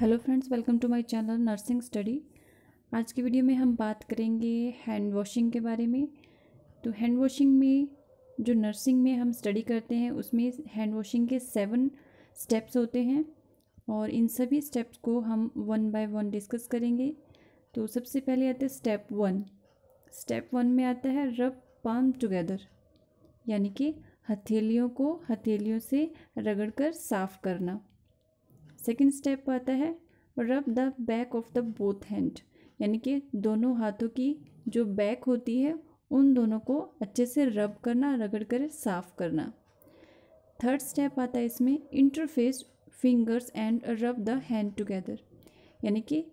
hello friends welcome to my channel nursing study आज की video में हम बात करेंगे हैंड वॉशिंग के बारे में तो हैंड वॉशिंग में जो नर्सिंग में हम स्टडी करते हैं उसमें हैंड वॉशिंग के सेवन स्टेप्स होते हैं और इन सभी स्टेप्स को हम वन बाय वन डिस्कस करेंगे तो सबसे पहले आते हैं स्टेप वन स्टेप वन में आता है रब पाम टुगेदर यानी कि हथेलियों को हथेलियों से कर साफ़ करना सेकेंड स्टेप आता है rub the back of the both hand यानी कि दोनों हाथों की जो बैक होती है उन दोनों को अच्छे से रब करना रगड़ कर साफ करना थर्ड स्टेप आता है इसमें interface fingers and rub the hand together यानी कि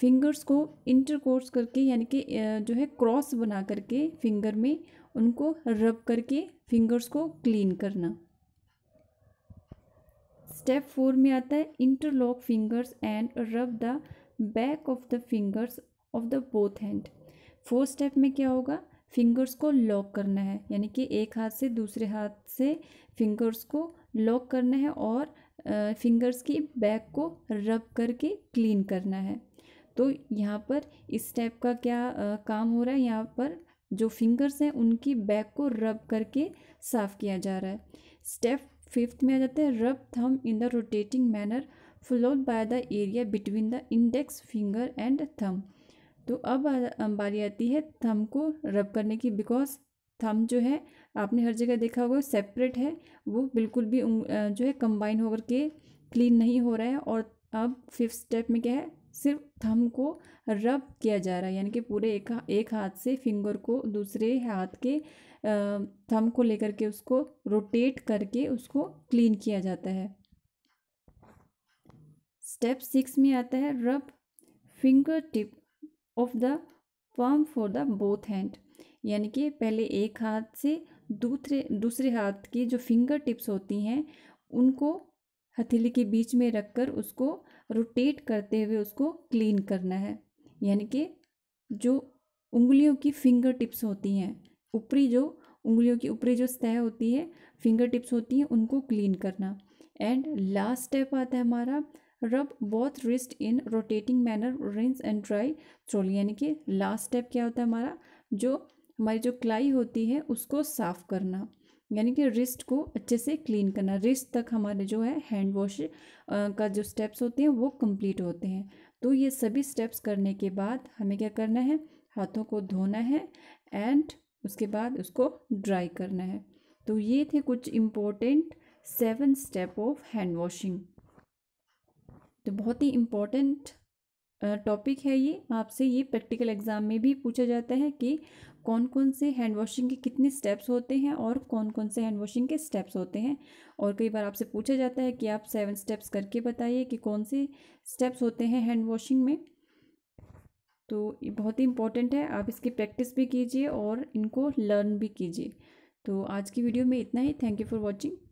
फिंगर्स को इंटरकोर्स करके यानी कि जो है क्रॉस बना करके फिंगर में उनको रब करके फिंगर्स को क्लीन करना स्टेप फोर में आता है interlock fingers and rub the back of the fingers of the both hand fourth step में क्या होगा फिंगर्स को लॉक करना है यानी कि एक हाथ से दूसरे हाथ से फिंगर्स को लॉक करना है और फिंगर्स की बैक को रब करके क्लीन करना है तो यहाँ पर इस स्टेप का क्या आ, काम हो रहा है यहाँ पर जो फिंगर्स हैं उनकी बैक को रब करके साफ़ किया जा रहा है स्टेप फिफ्थ में आ जाता है rub thumb in the rotating manner followed by the area between the index finger and thumb तो अब बारी आती है थम को रब करने की बिकॉज थम जो है आपने हर जगह देखा होगा सेपरेट है वो बिल्कुल भी जो है कंबाइन होकर के क्लीन नहीं हो रहा है और अब फिफ्थ स्टेप में क्या है सिर्फ थम को रब किया जा रहा है यानी कि पूरे एक एक हाथ से फिंगर को दूसरे हाथ के थम को लेकर के उसको रोटेट करके उसको क्लीन किया जाता है स्टेप सिक्स में आता है rub finger tip of the palm for the both hand यानी कि पहले एक हाथ से दूसरे दूसरे हाथ की जो फिंगर टिप्स होती हैं उनको हथेली के बीच में रखकर उसको रोटेट करते हुए उसको क्लीन करना है यानी कि जो उंगलियों की फिंगर टिप्स होती हैं ऊपरी जो उंगलियों की ऊपरी जो सतह होती है फिंगर टिप्स होती हैं उनको क्लीन करना एंड लास्ट स्टेप आता है हमारा rub both wrist in rotating manner rinse and dry thoroughly यानी कि लास्ट स्टेप क्या होता है हमारा जो हमारी जो क्लाई होती है उसको साफ़ करना यानी कि रिस्ट को अच्छे से क्लीन करना रिस्ट तक हमारे जो है हैंड वॉश का जो स्टेप्स होते हैं वो कंप्लीट होते हैं तो ये सभी स्टेप्स करने के बाद हमें क्या करना है हाथों को धोना है एंड उसके बाद उसको ड्राई करना है तो ये थे कुछ important seven step of hand washing तो बहुत ही इम्पोर्टेंट टॉपिक है ये आपसे ये प्रैक्टिकल एग्ज़ाम में भी पूछा जाता है कि कौन कौन से हैंड वॉशिंग के कितने स्टेप्स होते हैं और कौन कौन से हैंड वॉशिंग के स्टेप्स होते हैं और कई बार आपसे पूछा जाता है कि आप सेवन स्टेप्स करके बताइए कि कौन से स्टेप्स होते हैं हैंड वॉशिंग में तो ये बहुत ही इंपॉर्टेंट है आप इसकी प्रैक्टिस भी कीजिए और इनको लर्न भी कीजिए तो आज की वीडियो में इतना ही थैंक यू फॉर वॉचिंग